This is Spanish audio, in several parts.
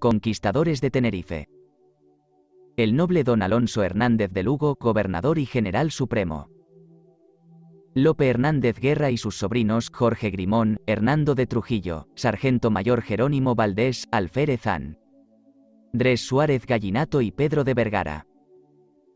Conquistadores de Tenerife. El noble don Alonso Hernández de Lugo, gobernador y general supremo. Lope Hernández Guerra y sus sobrinos Jorge Grimón, Hernando de Trujillo, Sargento Mayor Jerónimo Valdés, Alférez An. Dres Suárez Gallinato y Pedro de Vergara.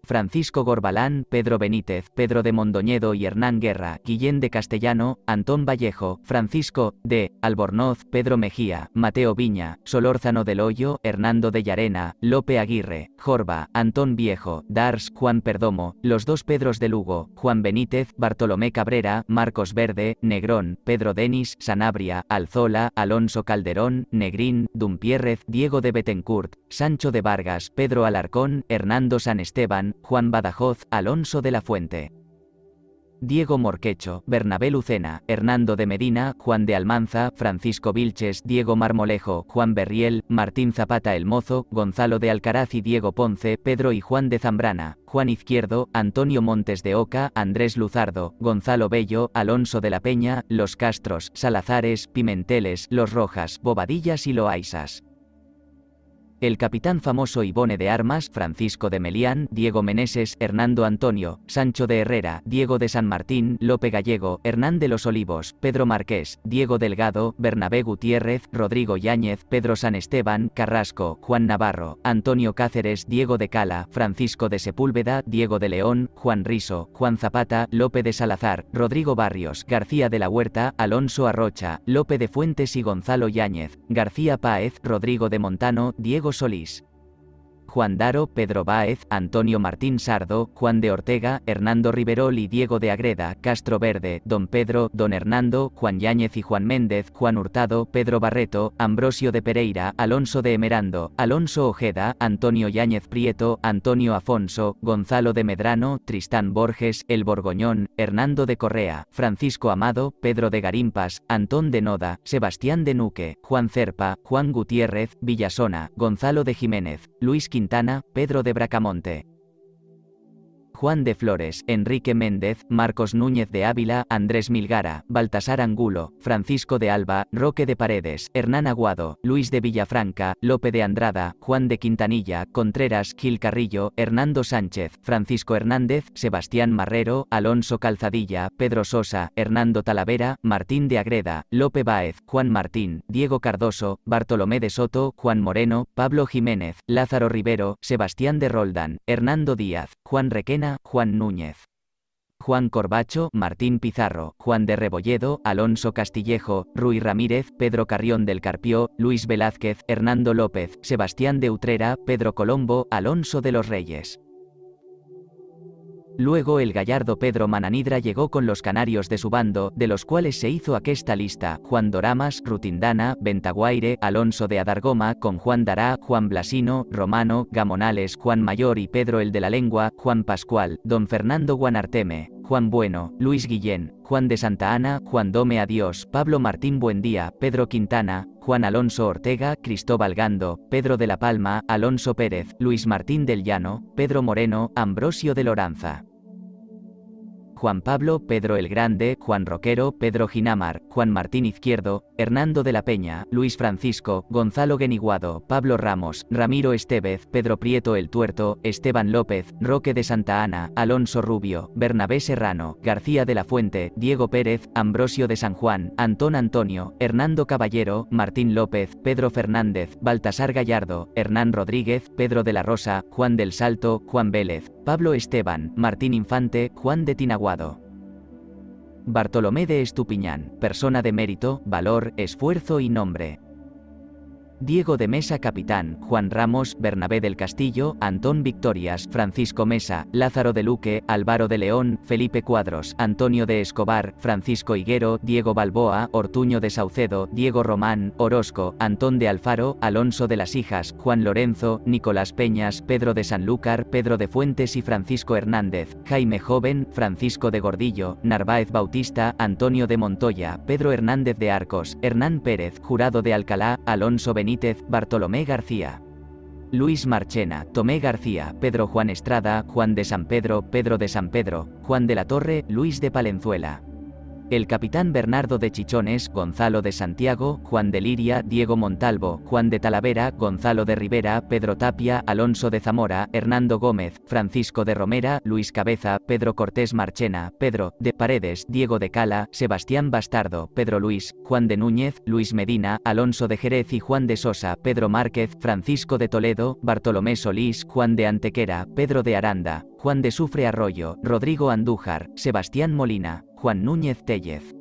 Francisco Gorbalán, Pedro Benítez, Pedro de Mondoñedo y Hernán Guerra, Guillén de Castellano, Antón Vallejo, Francisco, de, Albornoz, Pedro Mejía, Mateo Viña, Solórzano del Hoyo, Hernando de Llarena, Lope Aguirre, Jorba, Antón Viejo, Dars, Juan Perdomo, los dos Pedros de Lugo, Juan Benítez, Bartolomé Cabrera, Marcos Verde, Negrón, Pedro Denis, Sanabria, Alzola, Alonso Calderón, Negrín, Dumpierrez, Diego de Betencourt, Sancho de Vargas, Pedro Alarcón, Hernando San Esteban, Juan, Badajoz, Alonso de la Fuente. Diego Morquecho, Bernabé Lucena, Hernando de Medina, Juan de Almanza, Francisco Vilches, Diego Marmolejo, Juan Berriel, Martín Zapata el Mozo, Gonzalo de Alcaraz y Diego Ponce, Pedro y Juan de Zambrana, Juan Izquierdo, Antonio Montes de Oca, Andrés Luzardo, Gonzalo Bello, Alonso de la Peña, Los Castros, Salazares, Pimenteles, Los Rojas, Bobadillas y Loaisas. El capitán famoso Ibone de Armas, Francisco de Melián, Diego Meneses, Hernando Antonio, Sancho de Herrera, Diego de San Martín, Lope Gallego, Hernán de los Olivos, Pedro Marqués, Diego Delgado, Bernabé Gutiérrez, Rodrigo Yáñez, Pedro San Esteban, Carrasco, Juan Navarro, Antonio Cáceres, Diego de Cala, Francisco de Sepúlveda, Diego de León, Juan Riso, Juan Zapata, Lope de Salazar, Rodrigo Barrios, García de la Huerta, Alonso Arrocha, Lope de Fuentes y Gonzalo Yáñez, García Páez, Rodrigo de Montano, Diego Solís. Juan Daro, Pedro Báez, Antonio Martín Sardo, Juan de Ortega, Hernando Riverol y Diego de Agreda, Castro Verde, Don Pedro, Don Hernando, Juan Yáñez y Juan Méndez, Juan Hurtado, Pedro Barreto, Ambrosio de Pereira, Alonso de Emerando, Alonso Ojeda, Antonio Yáñez Prieto, Antonio Afonso, Gonzalo de Medrano, Tristán Borges, El Borgoñón, Hernando de Correa, Francisco Amado, Pedro de Garimpas, Antón de Noda, Sebastián de Nuque, Juan Cerpa, Juan Gutiérrez, Villasona, Gonzalo de Jiménez, Luis Quintana, Pedro de Bracamonte. Juan de Flores, Enrique Méndez, Marcos Núñez de Ávila, Andrés Milgara, Baltasar Angulo, Francisco de Alba, Roque de Paredes, Hernán Aguado, Luis de Villafranca, Lope de Andrada, Juan de Quintanilla, Contreras, Gil Carrillo, Hernando Sánchez, Francisco Hernández, Sebastián Marrero, Alonso Calzadilla, Pedro Sosa, Hernando Talavera, Martín de Agreda, Lope Báez, Juan Martín, Diego Cardoso, Bartolomé de Soto, Juan Moreno, Pablo Jiménez, Lázaro Rivero, Sebastián de Roldán, Hernando Díaz, Juan Requena, Juan Núñez. Juan Corbacho, Martín Pizarro, Juan de Rebolledo, Alonso Castillejo, Ruy Ramírez, Pedro Carrión del Carpio, Luis Velázquez, Hernando López, Sebastián de Utrera, Pedro Colombo, Alonso de los Reyes. Luego el gallardo Pedro Mananidra llegó con los canarios de su bando, de los cuales se hizo aquesta lista, Juan Doramas, Rutindana, Ventaguaire, Alonso de Adargoma, con Juan Dará, Juan Blasino, Romano, Gamonales, Juan Mayor y Pedro el de la Lengua, Juan Pascual, don Fernando Guanarteme, Juan Bueno, Luis Guillén, Juan de Santa Ana, Juan Dome Adiós, Pablo Martín Buendía, Pedro Quintana, Juan Alonso Ortega, Cristóbal Gando, Pedro de la Palma, Alonso Pérez, Luis Martín del Llano, Pedro Moreno, Ambrosio de Loranza. Juan Pablo, Pedro el Grande, Juan Roquero, Pedro Ginamar, Juan Martín Izquierdo, Hernando de la Peña, Luis Francisco, Gonzalo Geniguado, Pablo Ramos, Ramiro Estevez, Pedro Prieto el Tuerto, Esteban López, Roque de Santa Ana, Alonso Rubio, Bernabé Serrano, García de la Fuente, Diego Pérez, Ambrosio de San Juan, Antón Antonio, Hernando Caballero, Martín López, Pedro Fernández, Baltasar Gallardo, Hernán Rodríguez, Pedro de la Rosa, Juan del Salto, Juan Vélez, Pablo Esteban, Martín Infante, Juan de Tinaguado. Bartolomé de Estupiñán, persona de mérito, valor, esfuerzo y nombre. Diego de Mesa Capitán, Juan Ramos, Bernabé del Castillo, Antón Victorias, Francisco Mesa, Lázaro de Luque, Álvaro de León, Felipe Cuadros, Antonio de Escobar, Francisco Higuero, Diego Balboa, Ortuño de Saucedo, Diego Román, Orozco, Antón de Alfaro, Alonso de las Hijas, Juan Lorenzo, Nicolás Peñas, Pedro de Sanlúcar, Pedro de Fuentes y Francisco Hernández, Jaime Joven, Francisco de Gordillo, Narváez Bautista, Antonio de Montoya, Pedro Hernández de Arcos, Hernán Pérez, Jurado de Alcalá, Alonso Benítez, Benítez, Bartolomé García. Luis Marchena, Tomé García, Pedro Juan Estrada, Juan de San Pedro, Pedro de San Pedro, Juan de la Torre, Luis de Palenzuela. El capitán Bernardo de Chichones, Gonzalo de Santiago, Juan de Liria, Diego Montalvo, Juan de Talavera, Gonzalo de Rivera, Pedro Tapia, Alonso de Zamora, Hernando Gómez, Francisco de Romera, Luis Cabeza, Pedro Cortés Marchena, Pedro de Paredes, Diego de Cala, Sebastián Bastardo, Pedro Luis, Juan de Núñez, Luis Medina, Alonso de Jerez y Juan de Sosa, Pedro Márquez, Francisco de Toledo, Bartolomé Solís, Juan de Antequera, Pedro de Aranda, Juan de Sufre Arroyo, Rodrigo Andújar, Sebastián Molina. Juan Núñez Tellez.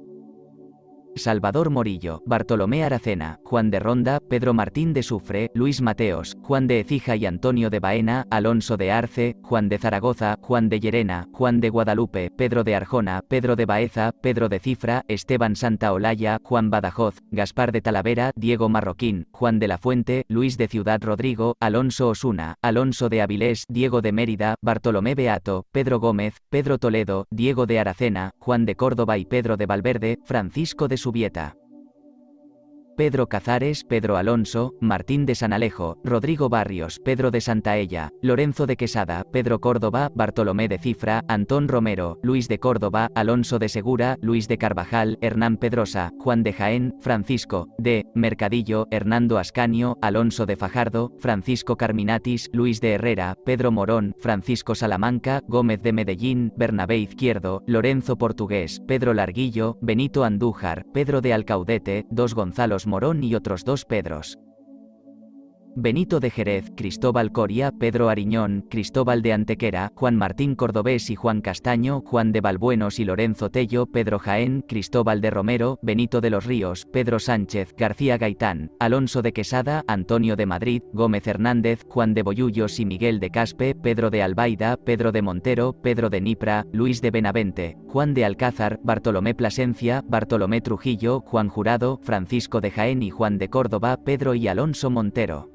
Salvador Morillo, Bartolomé Aracena, Juan de Ronda, Pedro Martín de Sufre, Luis Mateos, Juan de Ecija y Antonio de Baena, Alonso de Arce, Juan de Zaragoza, Juan de Llerena, Juan de Guadalupe, Pedro de Arjona, Pedro de Baeza, Pedro de Cifra, Esteban Santa Olaya, Juan Badajoz, Gaspar de Talavera, Diego Marroquín, Juan de la Fuente, Luis de Ciudad Rodrigo, Alonso Osuna, Alonso de Avilés, Diego de Mérida, Bartolomé Beato, Pedro Gómez, Pedro Toledo, Diego de Aracena, Juan de Córdoba y Pedro de Valverde, Francisco de Subieta. Pedro Cazares, Pedro Alonso, Martín de San Alejo, Rodrigo Barrios, Pedro de Santaella, Lorenzo de Quesada, Pedro Córdoba, Bartolomé de Cifra, Antón Romero, Luis de Córdoba, Alonso de Segura, Luis de Carvajal, Hernán Pedrosa, Juan de Jaén, Francisco, de, Mercadillo, Hernando Ascanio, Alonso de Fajardo, Francisco Carminatis, Luis de Herrera, Pedro Morón, Francisco Salamanca, Gómez de Medellín, Bernabé Izquierdo, Lorenzo Portugués, Pedro Larguillo, Benito Andújar, Pedro de Alcaudete, Dos Gonzalo Morón y otros dos Pedros. Benito de Jerez, Cristóbal Coria, Pedro Ariñón, Cristóbal de Antequera, Juan Martín Cordobés y Juan Castaño, Juan de Balbuenos y Lorenzo Tello, Pedro Jaén, Cristóbal de Romero, Benito de los Ríos, Pedro Sánchez, García Gaitán, Alonso de Quesada, Antonio de Madrid, Gómez Hernández, Juan de Boyullos y Miguel de Caspe, Pedro de Albaida, Pedro de Montero, Pedro de Nipra, Luis de Benavente, Juan de Alcázar, Bartolomé Plasencia, Bartolomé Trujillo, Juan Jurado, Francisco de Jaén y Juan de Córdoba, Pedro y Alonso Montero.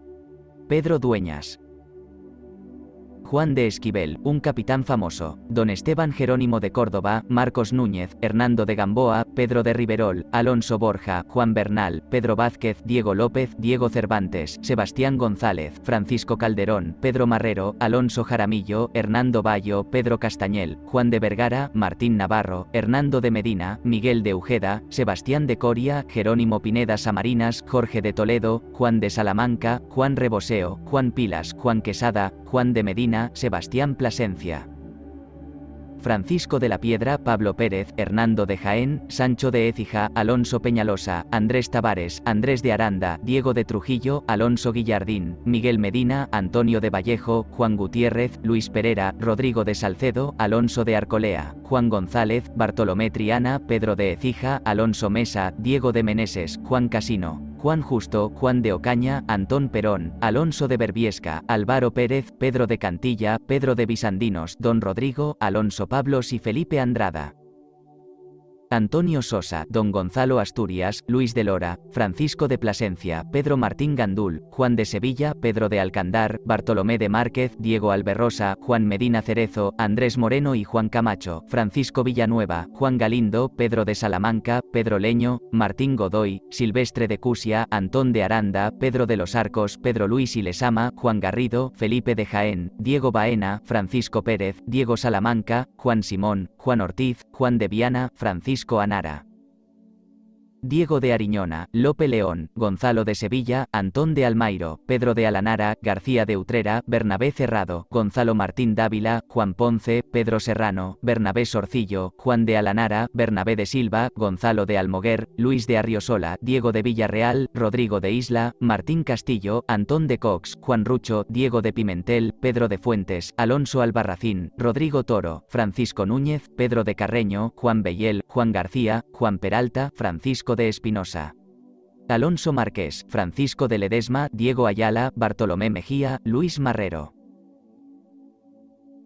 Pedro Dueñas. Juan de Esquivel, un capitán famoso, don Esteban Jerónimo de Córdoba, Marcos Núñez, Hernando de Gamboa, Pedro de Riverol, Alonso Borja, Juan Bernal, Pedro Vázquez, Diego López, Diego Cervantes, Sebastián González, Francisco Calderón, Pedro Marrero, Alonso Jaramillo, Hernando Bayo, Pedro Castañel, Juan de Vergara, Martín Navarro, Hernando de Medina, Miguel de Ujeda, Sebastián de Coria, Jerónimo Pineda Samarinas, Jorge de Toledo, Juan de Salamanca, Juan Reboseo, Juan Pilas, Juan Quesada, Juan de Medina, Sebastián Plasencia. Francisco de la Piedra, Pablo Pérez, Hernando de Jaén, Sancho de Écija, Alonso Peñalosa, Andrés Tavares, Andrés de Aranda, Diego de Trujillo, Alonso Guillardín, Miguel Medina, Antonio de Vallejo, Juan Gutiérrez, Luis Pereira, Rodrigo de Salcedo, Alonso de Arcolea, Juan González, Bartolomé Triana, Pedro de Ecija, Alonso Mesa, Diego de Meneses, Juan Casino. Juan Justo, Juan de Ocaña, Antón Perón, Alonso de Berbiesca, Álvaro Pérez, Pedro de Cantilla, Pedro de Bisandinos, Don Rodrigo, Alonso Pablos y Felipe Andrada. Antonio Sosa, Don Gonzalo Asturias, Luis de Lora, Francisco de Plasencia, Pedro Martín Gandul, Juan de Sevilla, Pedro de Alcandar, Bartolomé de Márquez, Diego Alberrosa, Juan Medina Cerezo, Andrés Moreno y Juan Camacho, Francisco Villanueva, Juan Galindo, Pedro de Salamanca, Pedro Leño, Martín Godoy, Silvestre de Cusia, Antón de Aranda, Pedro de los Arcos, Pedro Luis y Lesama, Juan Garrido, Felipe de Jaén, Diego Baena, Francisco Pérez, Diego Salamanca, Juan Simón, Juan Ortiz, Juan de Viana, Francisco Coanara. Diego de Ariñona, Lope León, Gonzalo de Sevilla, Antón de Almairo, Pedro de Alanara, García de Utrera, Bernabé Cerrado, Gonzalo Martín Dávila, Juan Ponce, Pedro Serrano, Bernabé Sorcillo, Juan de Alanara, Bernabé de Silva, Gonzalo de Almoguer, Luis de Arriosola, Diego de Villarreal, Rodrigo de Isla, Martín Castillo, Antón de Cox, Juan Rucho, Diego de Pimentel, Pedro de Fuentes, Alonso Albarracín, Rodrigo Toro, Francisco Núñez, Pedro de Carreño, Juan Bellel, Juan García, Juan Peralta, Francisco de Espinosa. Alonso Márquez, Francisco de Ledesma, Diego Ayala, Bartolomé Mejía, Luis Marrero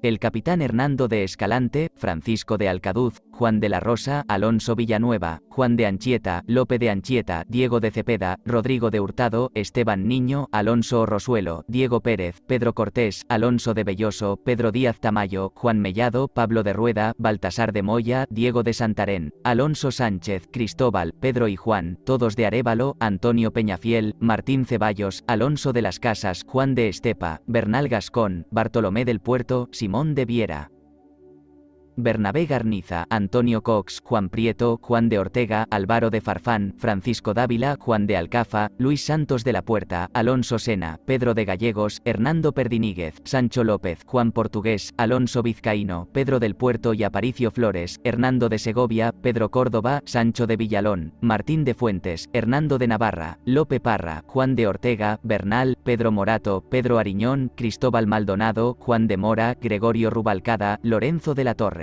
el capitán Hernando de Escalante, Francisco de Alcaduz, Juan de la Rosa, Alonso Villanueva, Juan de Anchieta, Lope de Anchieta, Diego de Cepeda, Rodrigo de Hurtado, Esteban Niño, Alonso Rosuelo, Diego Pérez, Pedro Cortés, Alonso de Belloso, Pedro Díaz Tamayo, Juan Mellado, Pablo de Rueda, Baltasar de Moya, Diego de Santarén, Alonso Sánchez, Cristóbal, Pedro y Juan, todos de Arévalo, Antonio Peñafiel, Martín Ceballos, Alonso de las Casas, Juan de Estepa, Bernal Gascón, Bartolomé del Puerto, Simón Simón de Viera. Bernabé Garniza, Antonio Cox, Juan Prieto, Juan de Ortega, Álvaro de Farfán, Francisco Dávila, Juan de Alcafa, Luis Santos de la Puerta, Alonso Sena, Pedro de Gallegos, Hernando Perdiníguez, Sancho López, Juan Portugués, Alonso Vizcaíno, Pedro del Puerto y Aparicio Flores, Hernando de Segovia, Pedro Córdoba, Sancho de Villalón, Martín de Fuentes, Hernando de Navarra, Lope Parra, Juan de Ortega, Bernal, Pedro Morato, Pedro Ariñón, Cristóbal Maldonado, Juan de Mora, Gregorio Rubalcada, Lorenzo de la Torre.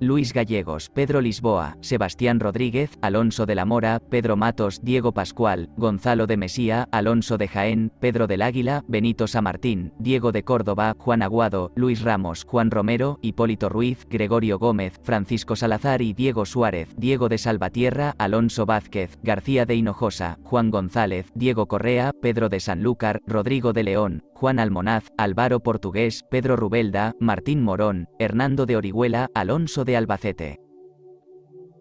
Luis Gallegos, Pedro Lisboa, Sebastián Rodríguez, Alonso de la Mora, Pedro Matos, Diego Pascual, Gonzalo de Mesía, Alonso de Jaén, Pedro del Águila, Benito Samartín, Diego de Córdoba, Juan Aguado, Luis Ramos, Juan Romero, Hipólito Ruiz, Gregorio Gómez, Francisco Salazar y Diego Suárez, Diego de Salvatierra, Alonso Vázquez, García de Hinojosa, Juan González, Diego Correa, Pedro de Sanlúcar, Rodrigo de León, Juan Almonaz, Álvaro Portugués, Pedro Rubelda, Martín Morón, Hernando de Orihuela, Alonso de Albacete.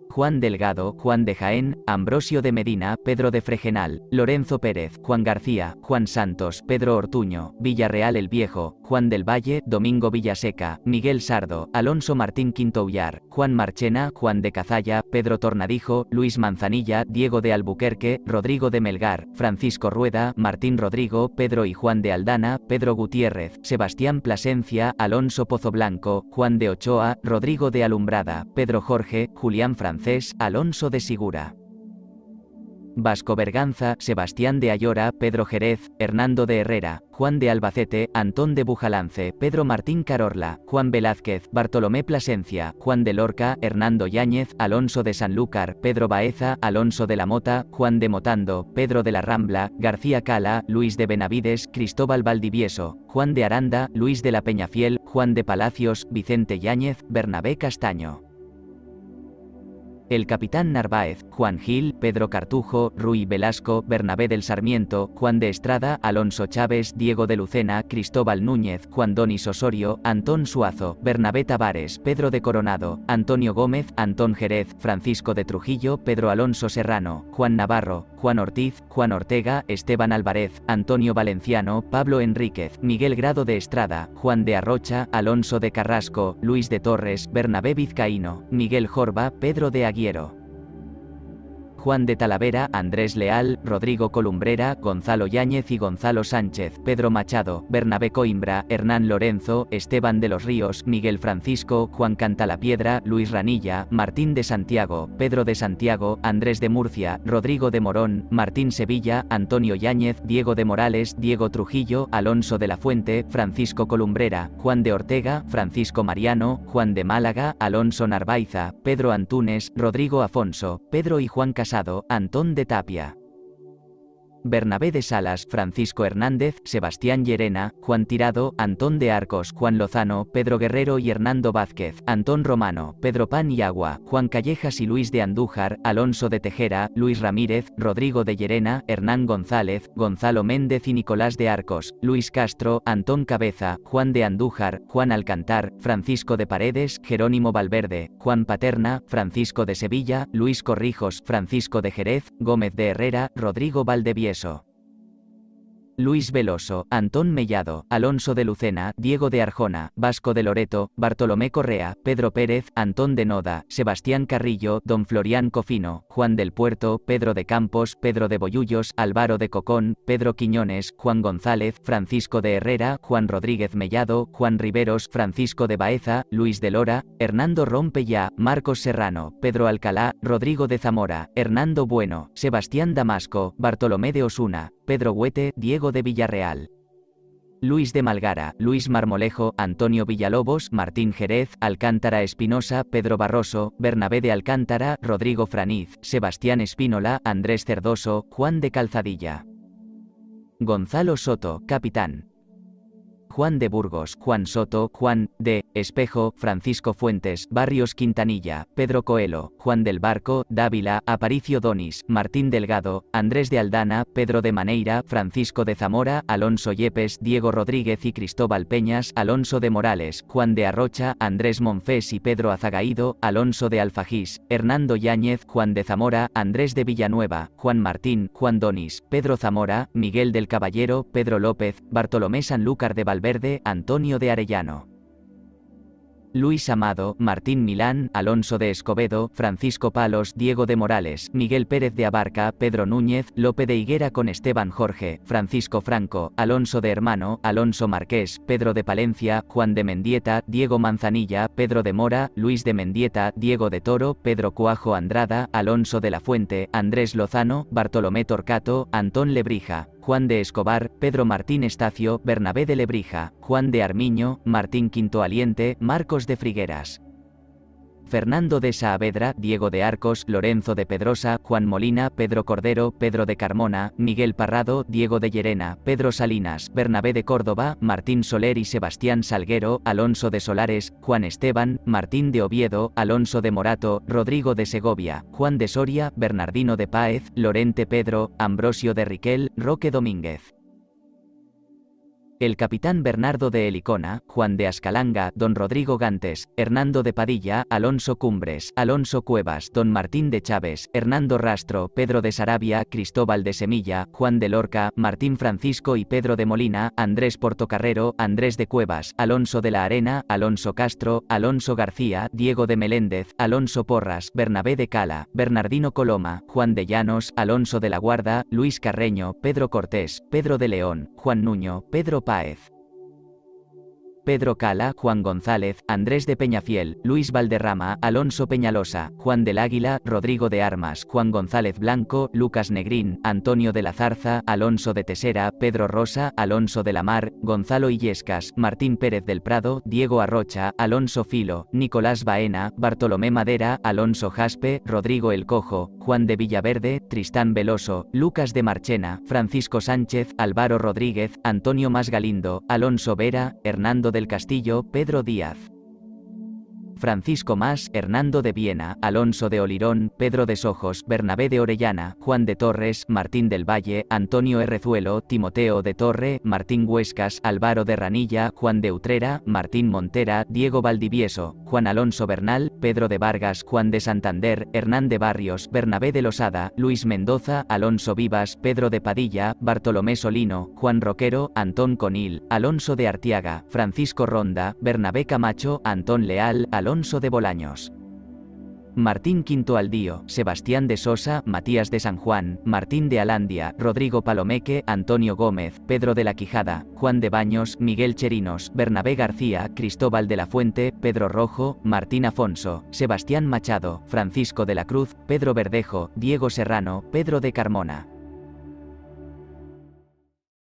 Juan Delgado, Juan de Jaén, Ambrosio de Medina, Pedro de Fregenal, Lorenzo Pérez, Juan García, Juan Santos, Pedro Ortuño, Villarreal el Viejo, Juan del Valle, Domingo Villaseca, Miguel Sardo, Alonso Martín Quinto Ullar, Juan Marchena, Juan de Cazalla, Pedro Tornadijo, Luis Manzanilla, Diego de Albuquerque, Rodrigo de Melgar, Francisco Rueda, Martín Rodrigo, Pedro y Juan de Aldana, Pedro Gutiérrez, Sebastián Plasencia, Alonso Pozoblanco, Juan de Ochoa, Rodrigo de Alumbrada, Pedro Jorge, Julián Francés, Alonso de Sigura. Vasco Berganza, Sebastián de Ayora, Pedro Jerez, Hernando de Herrera, Juan de Albacete, Antón de Bujalance, Pedro Martín Carorla, Juan Velázquez, Bartolomé Plasencia, Juan de Lorca, Hernando Yáñez, Alonso de Sanlúcar, Pedro Baeza, Alonso de la Mota, Juan de Motando, Pedro de la Rambla, García Cala, Luis de Benavides, Cristóbal Valdivieso, Juan de Aranda, Luis de la Peñafiel, Juan de Palacios, Vicente Yáñez, Bernabé Castaño el capitán Narváez, Juan Gil, Pedro Cartujo, Ruy Velasco, Bernabé del Sarmiento, Juan de Estrada, Alonso Chávez, Diego de Lucena, Cristóbal Núñez, Juan Donis Osorio, Antón Suazo, Bernabé Tavares, Pedro de Coronado, Antonio Gómez, Antón Jerez, Francisco de Trujillo, Pedro Alonso Serrano, Juan Navarro, Juan Ortiz, Juan Ortega, Esteban Álvarez, Antonio Valenciano, Pablo Enríquez, Miguel Grado de Estrada, Juan de Arrocha, Alonso de Carrasco, Luis de Torres, Bernabé Vizcaíno, Miguel Jorba, Pedro de Aguirre, quiero. Juan de Talavera, Andrés Leal, Rodrigo Columbrera, Gonzalo Yáñez y Gonzalo Sánchez, Pedro Machado, Bernabé Coimbra, Hernán Lorenzo, Esteban de los Ríos, Miguel Francisco, Juan Cantalapiedra, Luis Ranilla, Martín de Santiago, Pedro de Santiago, Andrés de Murcia, Rodrigo de Morón, Martín Sevilla, Antonio Yáñez, Diego de Morales, Diego Trujillo, Alonso de la Fuente, Francisco Columbrera, Juan de Ortega, Francisco Mariano, Juan de Málaga, Alonso Narvaiza, Pedro Antunes, Rodrigo Afonso, Pedro y Juan Casal. Antón de Tapia. Bernabé de Salas, Francisco Hernández, Sebastián Llerena, Juan Tirado, Antón de Arcos, Juan Lozano, Pedro Guerrero y Hernando Vázquez, Antón Romano, Pedro Pan y Agua, Juan Callejas y Luis de Andújar, Alonso de Tejera, Luis Ramírez, Rodrigo de Llerena, Hernán González, Gonzalo Méndez y Nicolás de Arcos, Luis Castro, Antón Cabeza, Juan de Andújar, Juan Alcantar, Francisco de Paredes, Jerónimo Valverde, Juan Paterna, Francisco de Sevilla, Luis Corrijos, Francisco de Jerez, Gómez de Herrera, Rodrigo Valdevies, eso. Luis Veloso, Antón Mellado, Alonso de Lucena, Diego de Arjona, Vasco de Loreto, Bartolomé Correa, Pedro Pérez, Antón de Noda, Sebastián Carrillo, Don Florián Cofino, Juan del Puerto, Pedro de Campos, Pedro de Boyullos, Álvaro de Cocón, Pedro Quiñones, Juan González, Francisco de Herrera, Juan Rodríguez Mellado, Juan Riveros, Francisco de Baeza, Luis de Lora, Hernando Rompeya, Marcos Serrano, Pedro Alcalá, Rodrigo de Zamora, Hernando Bueno, Sebastián Damasco, Bartolomé de Osuna, Pedro Huete, Diego de Villarreal. Luis de Malgara, Luis Marmolejo, Antonio Villalobos, Martín Jerez, Alcántara Espinosa, Pedro Barroso, Bernabé de Alcántara, Rodrigo Franiz, Sebastián Espínola, Andrés Cerdoso, Juan de Calzadilla. Gonzalo Soto, capitán. Juan de Burgos, Juan Soto, Juan de Espejo, Francisco Fuentes, Barrios Quintanilla, Pedro Coelho, Juan del Barco, Dávila, Aparicio Donis, Martín Delgado, Andrés de Aldana, Pedro de Maneira, Francisco de Zamora, Alonso Yepes, Diego Rodríguez y Cristóbal Peñas, Alonso de Morales, Juan de Arrocha, Andrés Monfés y Pedro Azagaído, Alonso de Alfajís, Hernando Yáñez, Juan de Zamora, Andrés de Villanueva, Juan Martín, Juan Donis, Pedro Zamora, Miguel del Caballero, Pedro López, Bartolomé Sanlúcar de Valverde, Verde, Antonio de Arellano. Luis Amado, Martín Milán, Alonso de Escobedo, Francisco Palos, Diego de Morales, Miguel Pérez de Abarca, Pedro Núñez, Lope de Higuera con Esteban Jorge, Francisco Franco, Alonso de Hermano, Alonso Marqués, Pedro de Palencia, Juan de Mendieta, Diego Manzanilla, Pedro de Mora, Luis de Mendieta, Diego de Toro, Pedro Cuajo Andrada, Alonso de la Fuente, Andrés Lozano, Bartolomé Torcato, Antón Lebrija, Juan de Escobar, Pedro Martín Estacio, Bernabé de Lebrija, Juan de Armiño, Martín Quinto Aliente, Marcos de Frigueras. Fernando de Saavedra, Diego de Arcos, Lorenzo de Pedrosa, Juan Molina, Pedro Cordero, Pedro de Carmona, Miguel Parrado, Diego de Llerena, Pedro Salinas, Bernabé de Córdoba, Martín Soler y Sebastián Salguero, Alonso de Solares, Juan Esteban, Martín de Oviedo, Alonso de Morato, Rodrigo de Segovia, Juan de Soria, Bernardino de Páez, Lorente Pedro, Ambrosio de Riquel, Roque Domínguez. El capitán Bernardo de Helicona, Juan de Ascalanga, don Rodrigo Gantes, Hernando de Padilla, Alonso Cumbres, Alonso Cuevas, don Martín de Chávez, Hernando Rastro, Pedro de Sarabia, Cristóbal de Semilla, Juan de Lorca, Martín Francisco y Pedro de Molina, Andrés Portocarrero, Andrés de Cuevas, Alonso de la Arena, Alonso Castro, Alonso García, Diego de Meléndez, Alonso Porras, Bernabé de Cala, Bernardino Coloma, Juan de Llanos, Alonso de la Guarda, Luis Carreño, Pedro Cortés, Pedro de León, Juan Nuño, Pedro 5. Pedro Cala, Juan González, Andrés de Peñafiel, Luis Valderrama, Alonso Peñalosa, Juan del Águila, Rodrigo de Armas, Juan González Blanco, Lucas Negrín, Antonio de la Zarza, Alonso de Tesera, Pedro Rosa, Alonso de la Mar, Gonzalo Illescas, Martín Pérez del Prado, Diego Arrocha, Alonso Filo, Nicolás Baena, Bartolomé Madera, Alonso Jaspe, Rodrigo El Cojo, Juan de Villaverde, Tristán Veloso, Lucas de Marchena, Francisco Sánchez, Álvaro Rodríguez, Antonio Más Galindo, Alonso Vera, Hernando del Castillo, Pedro Díaz. Francisco Más, Hernando de Viena, Alonso de Olirón, Pedro de Sojos, Bernabé de Orellana, Juan de Torres, Martín del Valle, Antonio Herrezuelo, Timoteo de Torre, Martín Huescas, Álvaro de Ranilla, Juan de Utrera, Martín Montera, Diego Valdivieso, Juan Alonso Bernal, Pedro de Vargas, Juan de Santander, Hernán de Barrios, Bernabé de Losada, Luis Mendoza, Alonso Vivas, Pedro de Padilla, Bartolomé Solino, Juan Roquero, Antón Conil, Alonso de Artiaga, Francisco Ronda, Bernabé Camacho, Antón Leal, Alonso de Bolaños. Martín Quinto Aldío, Sebastián de Sosa, Matías de San Juan, Martín de Alandia, Rodrigo Palomeque, Antonio Gómez, Pedro de la Quijada, Juan de Baños, Miguel Cherinos, Bernabé García, Cristóbal de la Fuente, Pedro Rojo, Martín Afonso, Sebastián Machado, Francisco de la Cruz, Pedro Verdejo, Diego Serrano, Pedro de Carmona.